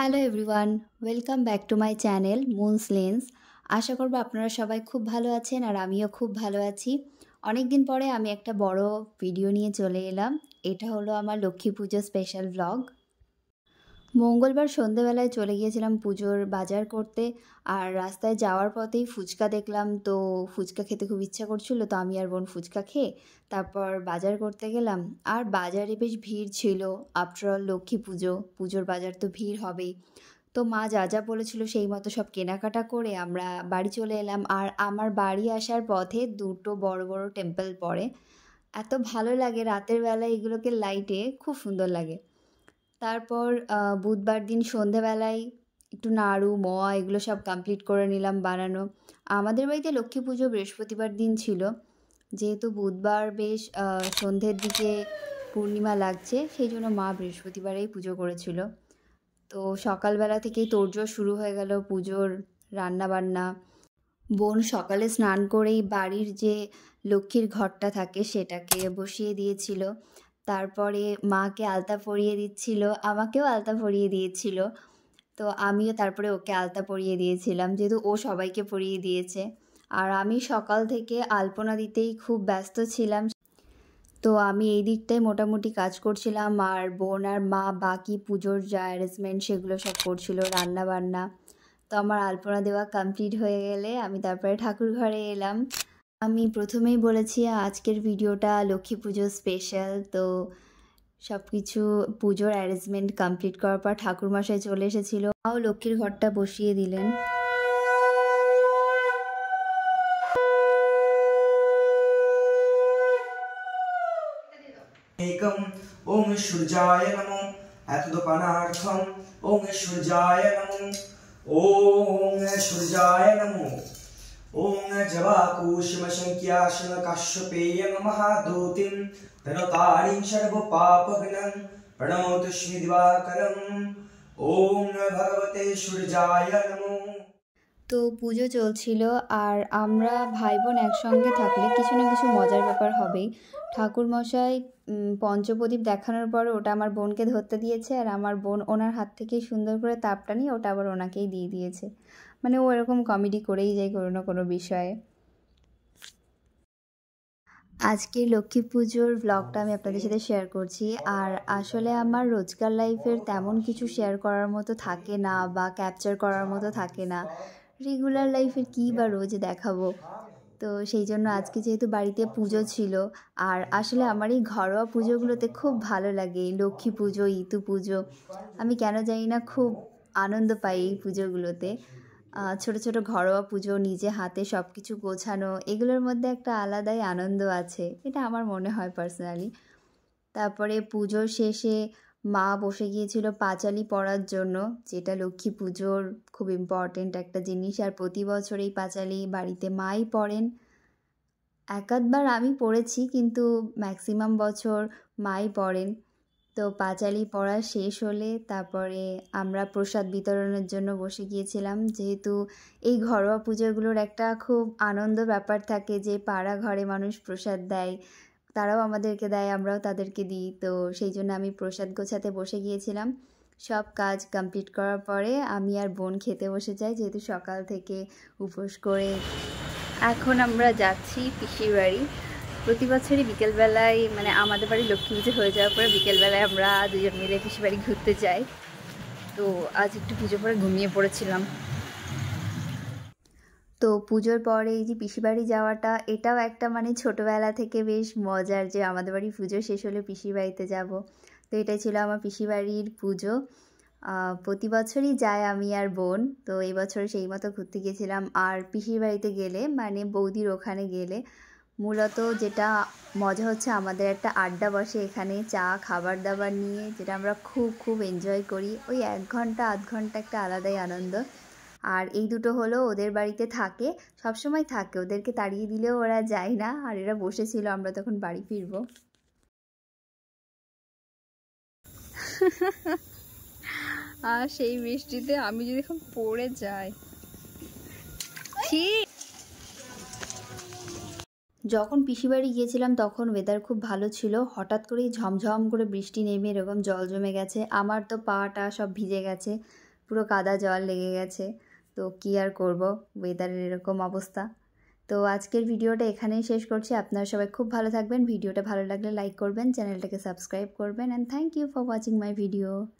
hello everyone welcome back to my channel moon's lens আশা করবো আপনারা সবাই খুব ভালো আছেন আর আমিও খুব ভালো আছি অনেক দিন পরে আমি একটা বড় ভিডিও নিয়ে চলে এলাম এটা হলো আমার লক্ষ্মী পুজো স্পেশাল ব্লগ মঙ্গলবার সন্ধেবেলায় চলে গিয়েছিলাম পুজোর বাজার করতে আর রাস্তায় যাওয়ার পথেই ফুচকা দেখলাম তো ফুচকা খেতে খুব ইচ্ছা করছিল তো আমি আর বোন ফুচকা খেয়ে তারপর বাজার করতে গেলাম আর বাজারে বেশ ভিড় ছিল আফটার অল লক্ষ্মী পুজো পুজোর বাজার তো ভিড় হবেই তো মা যা যা বলেছিল সেই মতো সব কেনাকাটা করে আমরা বাড়ি চলে এলাম আর আমার বাড়ি আসার পথে দুটো বড় বড় টেম্পল পড়ে এত ভালো লাগে রাতের বেলা এগুলোকে লাইটে খুব সুন্দর লাগে তারপর বুধবার দিন সন্ধেবেলায় একটু নাড়ু মোয়া এগুলো সব কমপ্লিট করে নিলাম বানানো আমাদের বাড়িতে লক্ষ্মী পুজো বৃহস্পতিবার দিন ছিল যেহেতু বুধবার বেশ সন্ধ্যের দিকে পূর্ণিমা লাগছে সেই জন্য মা বৃহস্পতিবারেই পুজো করেছিল তো সকালবেলা থেকেই তোড়জোড় শুরু হয়ে গেল পুজোর রান্নাবান্না বোন সকালে স্নান করেই বাড়ির যে লক্ষ্মীর ঘরটা থাকে সেটাকে বসিয়ে দিয়েছিল তারপরে মাকে আলতা পরিয়ে দিচ্ছিল আমাকেও আলতা পরিয়ে দিয়েছিল তো আমিও তারপরে ওকে আলতা পরিয়ে দিয়েছিলাম যেহেতু ও সবাইকে পরিয়ে দিয়েছে আর আমি সকাল থেকে আলপনা দিতেই খুব ব্যস্ত ছিলাম তো আমি এই দিকটাই মোটামুটি কাজ করছিলাম আর বোন আর মা বাকি পুজোর যা অ্যারেঞ্জমেন্ট সেগুলো সব করছিল রান্না বান্না তো আমার আলপনা দেওয়া কমপ্লিট হয়ে গেলে আমি তারপরে ঠাকুর ঘরে এলাম আমি প্রথমেই বলেছি আজকের ভিডিওটা লক্ষ্মী পুজো স্পেশাল তো সব কিছু পুজোর অ্যারেঞ্জমেন্ট কমপ্লিট করার পর ঠাকুরমশাই চলে এসেছিল তাও লক্ষ্মীর ঘরটা বসিয়ে দিলেন एकम ओम सूर्याय नमो ॐ ॐ भगवते सूर्याय नमो তো পুজো চলছিল আর আমরা ভাই বোন একসঙ্গে থাকলে কিছু না কিছু মজার ব্যাপার হবেই ঠাকুর মশাই পঞ্চপ্রদীপ দেখানোর পর ওটা আমার বোনকে ধরতে দিয়েছে আর আমার বোন ওনার হাত থেকে সুন্দর করে তাপটা নিয়ে ওটা আবার ওনাকেই দিয়ে দিয়েছে মানে ও এরকম কমেডি করেই যায় কোনো না কোনো বিষয়ে আজকে লক্ষ্মী পুজোর ব্লগটা আমি আপনাদের সাথে শেয়ার করছি আর আসলে আমার রোজকার লাইফের তেমন কিছু শেয়ার করার মতো থাকে না বা ক্যাপচার করার মতো থাকে না রেগুলার লাইফের কী বা রোজ দেখাবো তো সেই জন্য আজকে যেহেতু বাড়িতে পুজো ছিল আর আসলে আমার এই ঘরোয়া পুজোগুলোতে খুব ভালো লাগে লক্ষ্মী পুজো ইতু পুজো আমি কেন জানি না খুব আনন্দ পাই এই পুজোগুলোতে ছোট ছোট ঘরোয়া পুজো নিজে হাতে সব কিছু গোছানো এগুলোর মধ্যে একটা আলাদাই আনন্দ আছে এটা আমার মনে হয় পার্সোনালি তারপরে পুজোর শেষে মা বসে গিয়েছিল পাঁচালি পড়ার জন্য যেটা লক্ষ্মী পুজোর খুব ইম্পর্টেন্ট একটা জিনিস আর প্রতি বছর এই পাঁচালি বাড়িতে মাই পড়েন একাধবার আমি পড়েছি কিন্তু ম্যাক্সিমাম বছর মাই পড়েন তো পাঁচালি পড়া শেষ হলে তারপরে আমরা প্রসাদ বিতরণের জন্য বসে গিয়েছিলাম যেহেতু এই ঘরোয়া পুজোগুলোর একটা খুব আনন্দ ব্যাপার থাকে যে পাড়া ঘরে মানুষ প্রসাদ দেয় তারাও আমাদেরকে দেয় আমরাও তাদেরকে দিই তো সেই জন্য আমি প্রসাদ গোছাতে বসে গিয়েছিলাম সব কাজ কমপ্লিট করার পরে আমি আর বোন খেতে বসে যাই যেহেতু সকাল থেকে উপোস করে এখন আমরা যাচ্ছি পিসির বাড়ি প্রতি বছরই বিকেলবেলায় মানে আমাদের বাড়ি লক্ষ্মী পুজো হয়ে যাওয়ার পরে বিকেলবেলায় আমরা দুজন মিলে পিসি বাড়ি ঘুরতে যাই তো আজ একটু পুজো পরে ঘুমিয়ে পড়েছিলাম তো পুজোর পরে এই যে পিসি বাড়ি যাওয়াটা এটাও একটা মানে ছোটোবেলা থেকে বেশ মজার যে আমাদের বাড়ি পুজো শেষ হলে পিসি বাড়িতে যাব তো এটাই ছিল আমার পিসি বাড়ির পুজো প্রতি বছরই যাই আমি আর বোন তো এবছর সেই মতো ঘুরতে গিয়েছিলাম আর পিসির বাড়িতে গেলে মানে বৌদির ওখানে গেলে মূলত যেটা মজা হচ্ছে আমাদের একটা আড্ডা বসে এখানে চা খাবার দাবার নিয়ে যেটা আমরা খুব খুব এনজয় করি ওই এক ঘন্টা আধ ঘন্টা একটা আলাদাই আনন্দ আর এই দুটো হলো ওদের বাড়িতে থাকে সবসময় থাকে ওদেরকে তাড়িয়ে দিলেও ওরা যায় না আর এরা বসেছিল আমরা তখন বাড়ি ফিরব আর সেই বৃষ্টিতে আমি যদি এখন পড়ে যাই যখন পিসিবাড়ি গিয়েছিলাম তখন ওয়েদার খুব ভালো ছিল হঠাৎ করেই ঝমঝম করে বৃষ্টি নেমে এরকম জল জমে গেছে আমার তো পাটা সব ভিজে গেছে পুরো কাদা জল লেগে গেছে তো কী আর করব ওয়েদারের এরকম অবস্থা তো আজকের ভিডিওটা এখানেই শেষ করছি আপনারা সবাই খুব ভালো থাকবেন ভিডিওটা ভালো লাগলে লাইক করবেন চ্যানেলটাকে সাবস্ক্রাইব করবেন and thank you for watching my video